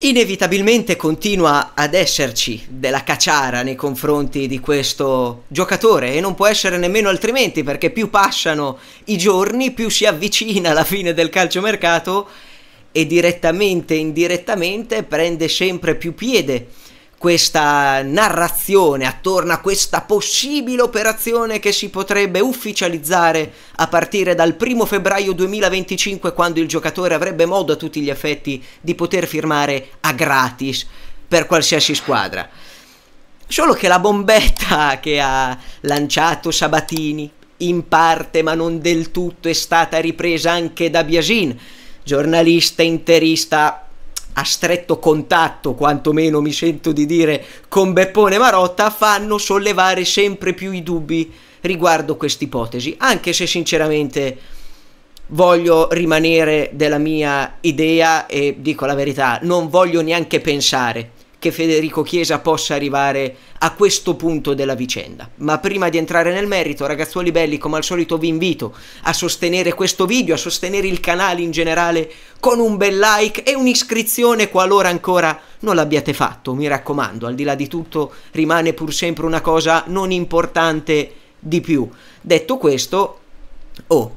Inevitabilmente continua ad esserci della cacciara nei confronti di questo giocatore e non può essere nemmeno altrimenti perché più passano i giorni, più si avvicina la fine del calciomercato e direttamente e indirettamente prende sempre più piede questa narrazione attorno a questa possibile operazione che si potrebbe ufficializzare a partire dal 1 febbraio 2025 quando il giocatore avrebbe modo a tutti gli effetti di poter firmare a gratis per qualsiasi squadra. Solo che la bombetta che ha lanciato Sabatini, in parte ma non del tutto, è stata ripresa anche da Biasin, giornalista interista a stretto contatto, quantomeno mi sento di dire, con Beppone Marotta, fanno sollevare sempre più i dubbi riguardo quest'ipotesi, anche se sinceramente voglio rimanere della mia idea e dico la verità, non voglio neanche pensare che Federico Chiesa possa arrivare a questo punto della vicenda. Ma prima di entrare nel merito, ragazzuoli belli, come al solito vi invito a sostenere questo video, a sostenere il canale in generale con un bel like e un'iscrizione qualora ancora non l'abbiate fatto, mi raccomando, al di là di tutto rimane pur sempre una cosa non importante di più. Detto questo, oh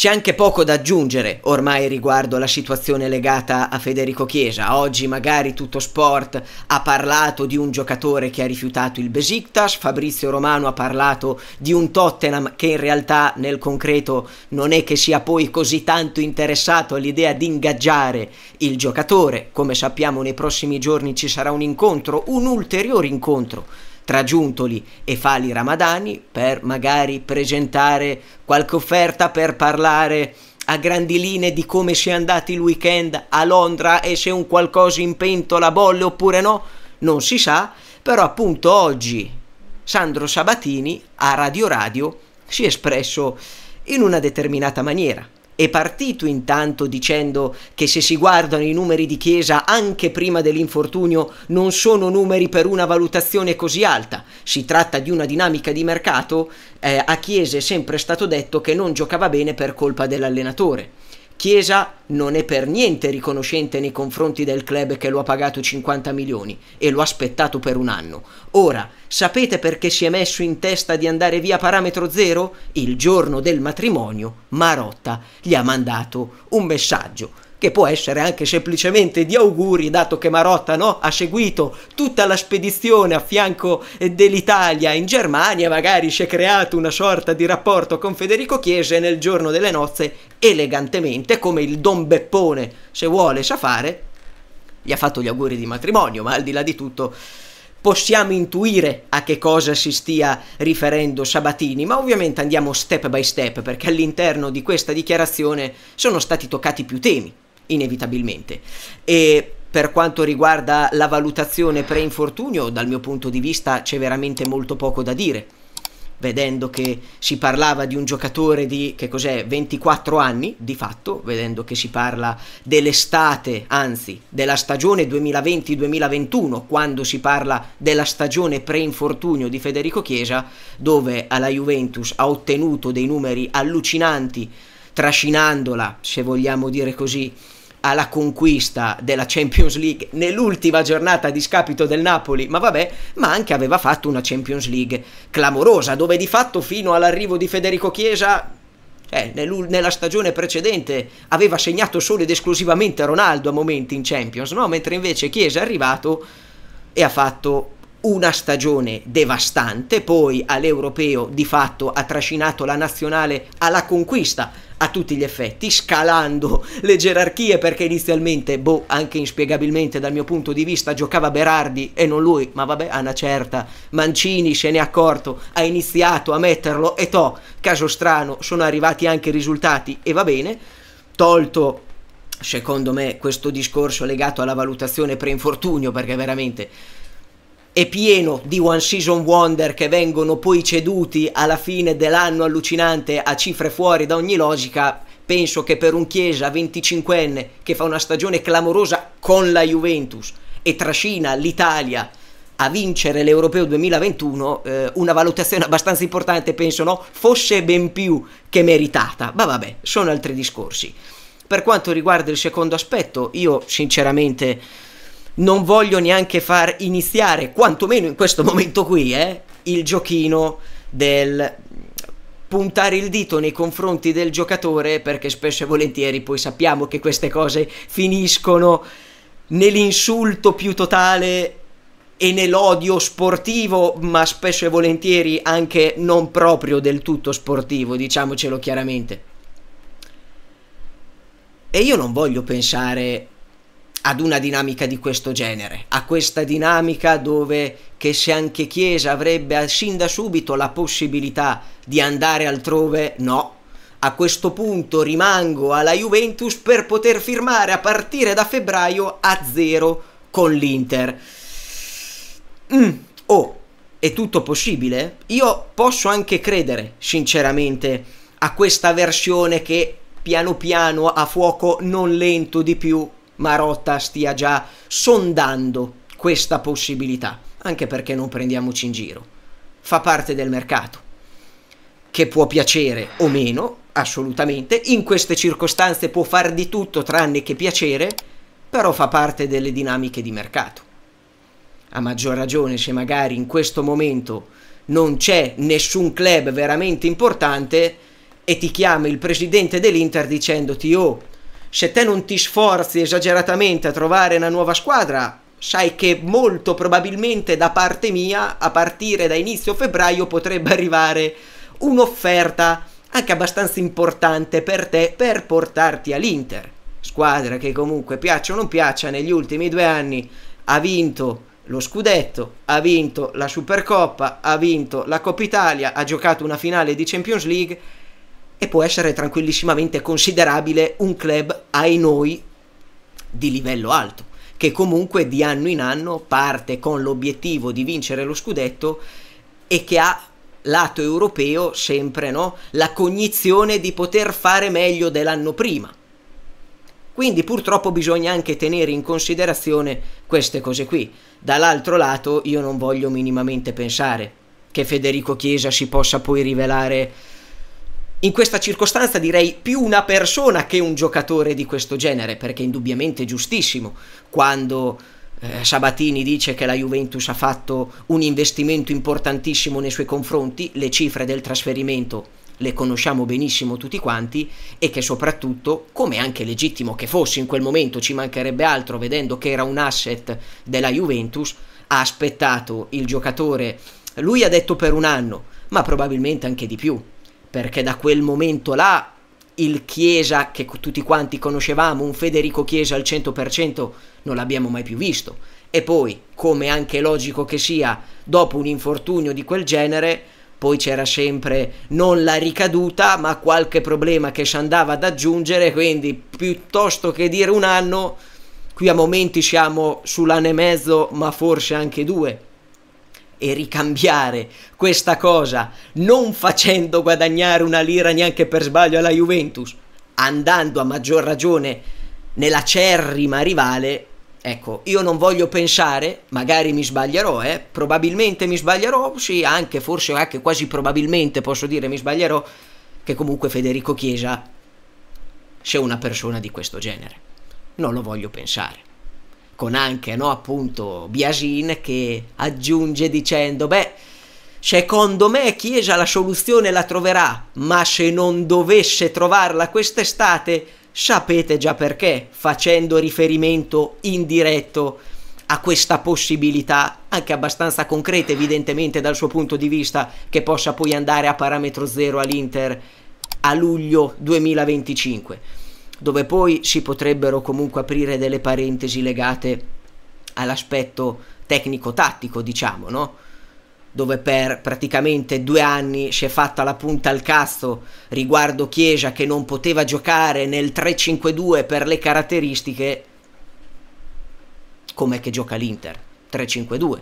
c'è anche poco da aggiungere ormai riguardo alla situazione legata a Federico Chiesa. Oggi magari tutto sport ha parlato di un giocatore che ha rifiutato il Besiktas, Fabrizio Romano ha parlato di un Tottenham che in realtà nel concreto non è che sia poi così tanto interessato all'idea di ingaggiare il giocatore. Come sappiamo nei prossimi giorni ci sarà un incontro, un ulteriore incontro tra Giuntoli e Fali Ramadani per magari presentare qualche offerta per parlare a grandi linee di come si è andati il weekend a Londra e se un qualcosa in pentola bolle oppure no, non si sa, però appunto oggi Sandro Sabatini a Radio Radio si è espresso in una determinata maniera è partito intanto dicendo che se si guardano i numeri di Chiesa anche prima dell'infortunio non sono numeri per una valutazione così alta, si tratta di una dinamica di mercato, eh, a Chiesa è sempre stato detto che non giocava bene per colpa dell'allenatore. Chiesa non è per niente riconoscente nei confronti del club che lo ha pagato 50 milioni e lo ha aspettato per un anno. Ora, sapete perché si è messo in testa di andare via parametro zero? Il giorno del matrimonio, Marotta gli ha mandato un messaggio che può essere anche semplicemente di auguri, dato che Marotta no, ha seguito tutta la spedizione a fianco eh, dell'Italia in Germania, magari si è creato una sorta di rapporto con Federico Chiese e nel giorno delle nozze, elegantemente, come il Don Beppone, se vuole, sa fare, gli ha fatto gli auguri di matrimonio, ma al di là di tutto possiamo intuire a che cosa si stia riferendo Sabatini, ma ovviamente andiamo step by step perché all'interno di questa dichiarazione sono stati toccati più temi inevitabilmente. E per quanto riguarda la valutazione pre-infortunio, dal mio punto di vista c'è veramente molto poco da dire. Vedendo che si parlava di un giocatore di 24 anni di fatto, vedendo che si parla dell'estate, anzi della stagione 2020-2021, quando si parla della stagione pre-infortunio di Federico Chiesa, dove alla Juventus ha ottenuto dei numeri allucinanti, trascinandola, se vogliamo dire così, alla conquista della Champions League nell'ultima giornata a discapito del Napoli, ma vabbè, ma anche aveva fatto una Champions League clamorosa, dove di fatto fino all'arrivo di Federico Chiesa eh, nella stagione precedente aveva segnato solo ed esclusivamente Ronaldo a momenti in Champions, no? mentre invece Chiesa è arrivato e ha fatto una stagione devastante, poi all'Europeo di fatto ha trascinato la nazionale alla conquista a tutti gli effetti, scalando le gerarchie perché inizialmente, boh, anche inspiegabilmente dal mio punto di vista, giocava Berardi e non lui, ma vabbè, a una certa, Mancini se ne è accorto, ha iniziato a metterlo e to, caso strano, sono arrivati anche i risultati e va bene, tolto secondo me questo discorso legato alla valutazione pre-infortunio perché veramente è pieno di One Season Wonder che vengono poi ceduti alla fine dell'anno allucinante a cifre fuori da ogni logica, penso che per un Chiesa 25enne che fa una stagione clamorosa con la Juventus e trascina l'Italia a vincere l'Europeo 2021, eh, una valutazione abbastanza importante, penso, no? Fosse ben più che meritata. Ma vabbè, sono altri discorsi. Per quanto riguarda il secondo aspetto, io sinceramente non voglio neanche far iniziare, quantomeno in questo momento qui, eh, il giochino del puntare il dito nei confronti del giocatore perché spesso e volentieri poi sappiamo che queste cose finiscono nell'insulto più totale e nell'odio sportivo, ma spesso e volentieri anche non proprio del tutto sportivo, diciamocelo chiaramente. E io non voglio pensare ad una dinamica di questo genere, a questa dinamica dove che se anche Chiesa avrebbe sin da subito la possibilità di andare altrove, no. A questo punto rimango alla Juventus per poter firmare a partire da febbraio a zero con l'Inter. Mm, oh, è tutto possibile? Io posso anche credere, sinceramente, a questa versione che piano piano a fuoco non lento di più Marotta stia già sondando questa possibilità, anche perché non prendiamoci in giro. Fa parte del mercato, che può piacere o meno, assolutamente, in queste circostanze può far di tutto tranne che piacere, però fa parte delle dinamiche di mercato. A maggior ragione se magari in questo momento non c'è nessun club veramente importante e ti chiama il presidente dell'Inter dicendoti oh se te non ti sforzi esageratamente a trovare una nuova squadra, sai che molto probabilmente da parte mia, a partire da inizio febbraio, potrebbe arrivare un'offerta anche abbastanza importante per te per portarti all'Inter. Squadra che comunque piaccia o non piaccia, negli ultimi due anni ha vinto lo scudetto, ha vinto la Supercoppa, ha vinto la Coppa Italia, ha giocato una finale di Champions League e può essere tranquillissimamente considerabile un club ai noi di livello alto, che comunque di anno in anno parte con l'obiettivo di vincere lo scudetto e che ha lato europeo sempre no? la cognizione di poter fare meglio dell'anno prima. Quindi purtroppo bisogna anche tenere in considerazione queste cose qui. Dall'altro lato io non voglio minimamente pensare che Federico Chiesa si possa poi rivelare in questa circostanza direi più una persona che un giocatore di questo genere, perché indubbiamente è giustissimo quando eh, Sabatini dice che la Juventus ha fatto un investimento importantissimo nei suoi confronti, le cifre del trasferimento le conosciamo benissimo tutti quanti e che soprattutto, come anche legittimo che fosse in quel momento, ci mancherebbe altro vedendo che era un asset della Juventus, ha aspettato il giocatore, lui ha detto per un anno, ma probabilmente anche di più, perché da quel momento là il Chiesa che tutti quanti conoscevamo, un Federico Chiesa al 100%, non l'abbiamo mai più visto. E poi, come anche logico che sia, dopo un infortunio di quel genere, poi c'era sempre non la ricaduta, ma qualche problema che ci andava ad aggiungere, quindi piuttosto che dire un anno, qui a momenti siamo sull'anno e mezzo, ma forse anche due e ricambiare questa cosa non facendo guadagnare una lira neanche per sbaglio alla Juventus, andando a maggior ragione nella cerrima rivale, ecco, io non voglio pensare, magari mi sbaglierò, eh, probabilmente mi sbaglierò, sì, anche forse anche quasi probabilmente posso dire mi sbaglierò, che comunque Federico Chiesa sia una persona di questo genere. Non lo voglio pensare con anche no, appunto Biagin che aggiunge dicendo beh Secondo me Chiesa la soluzione la troverà, ma se non dovesse trovarla quest'estate, sapete già perché, facendo riferimento indiretto a questa possibilità, anche abbastanza concreta evidentemente dal suo punto di vista, che possa poi andare a parametro zero all'Inter a luglio 2025 dove poi si potrebbero comunque aprire delle parentesi legate all'aspetto tecnico-tattico, diciamo, no? dove per praticamente due anni si è fatta la punta al cazzo riguardo Chiesa che non poteva giocare nel 3-5-2 per le caratteristiche com'è che gioca l'Inter 3-5-2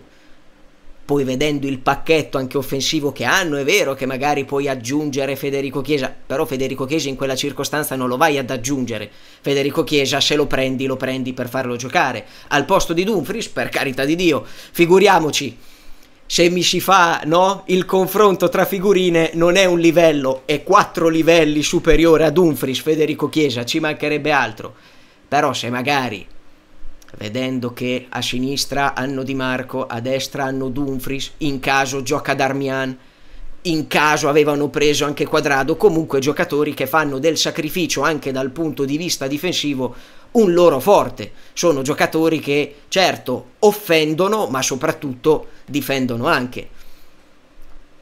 poi vedendo il pacchetto anche offensivo che hanno, è vero che magari puoi aggiungere Federico Chiesa, però Federico Chiesa in quella circostanza non lo vai ad aggiungere. Federico Chiesa se lo prendi, lo prendi per farlo giocare. Al posto di Dumfries, per carità di Dio, figuriamoci. Se mi si fa no, il confronto tra figurine non è un livello, è quattro livelli superiore a Dumfries, Federico Chiesa, ci mancherebbe altro. Però se magari vedendo che a sinistra hanno Di Marco, a destra hanno Dumfries, in caso gioca Darmian, in caso avevano preso anche Quadrado, comunque giocatori che fanno del sacrificio anche dal punto di vista difensivo un loro forte. Sono giocatori che certo offendono, ma soprattutto difendono anche.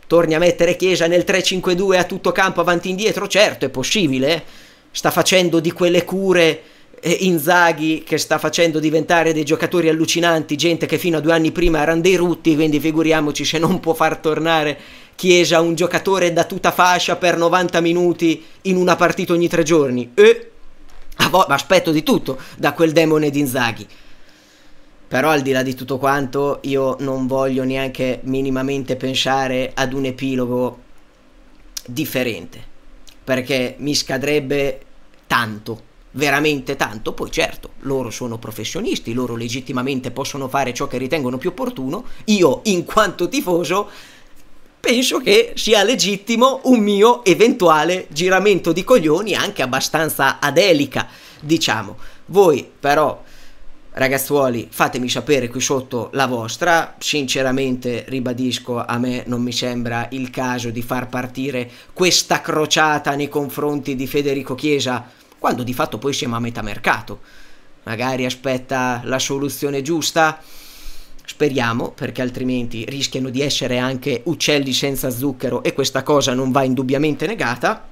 Torni a mettere Chiesa nel 3-5-2 a tutto campo avanti e indietro? Certo, è possibile. Eh. Sta facendo di quelle cure Inzaghi che sta facendo diventare dei giocatori allucinanti, gente che fino a due anni prima erano dei rutti, quindi figuriamoci se non può far tornare Chiesa un giocatore da tutta fascia per 90 minuti in una partita ogni tre giorni. E ma aspetto di tutto da quel demone di Inzaghi. Però al di là di tutto quanto io non voglio neanche minimamente pensare ad un epilogo differente, perché mi scadrebbe tanto veramente tanto, poi certo, loro sono professionisti, loro legittimamente possono fare ciò che ritengono più opportuno, io in quanto tifoso penso che sia legittimo un mio eventuale giramento di coglioni anche abbastanza adelica, diciamo. Voi però ragazzuoli fatemi sapere qui sotto la vostra sinceramente ribadisco a me non mi sembra il caso di far partire questa crociata nei confronti di Federico Chiesa quando di fatto poi siamo a metà mercato. Magari aspetta la soluzione giusta, speriamo, perché altrimenti rischiano di essere anche uccelli senza zucchero e questa cosa non va indubbiamente negata.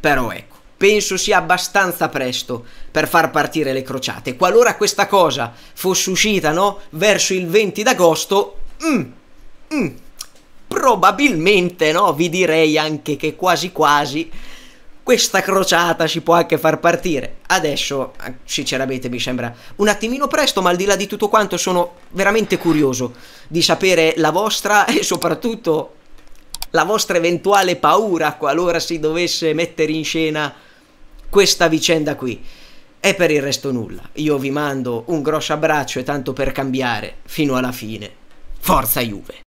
Però ecco, penso sia abbastanza presto per far partire le crociate. Qualora questa cosa fosse uscita, no, verso il 20 d'agosto, mm, mm, probabilmente, no, vi direi anche che quasi quasi questa crociata ci può anche far partire. Adesso, eh, sinceramente, mi sembra un attimino presto, ma al di là di tutto quanto sono veramente curioso di sapere la vostra e soprattutto la vostra eventuale paura qualora si dovesse mettere in scena questa vicenda qui. E per il resto nulla. Io vi mando un grosso abbraccio e tanto per cambiare, fino alla fine. Forza Juve!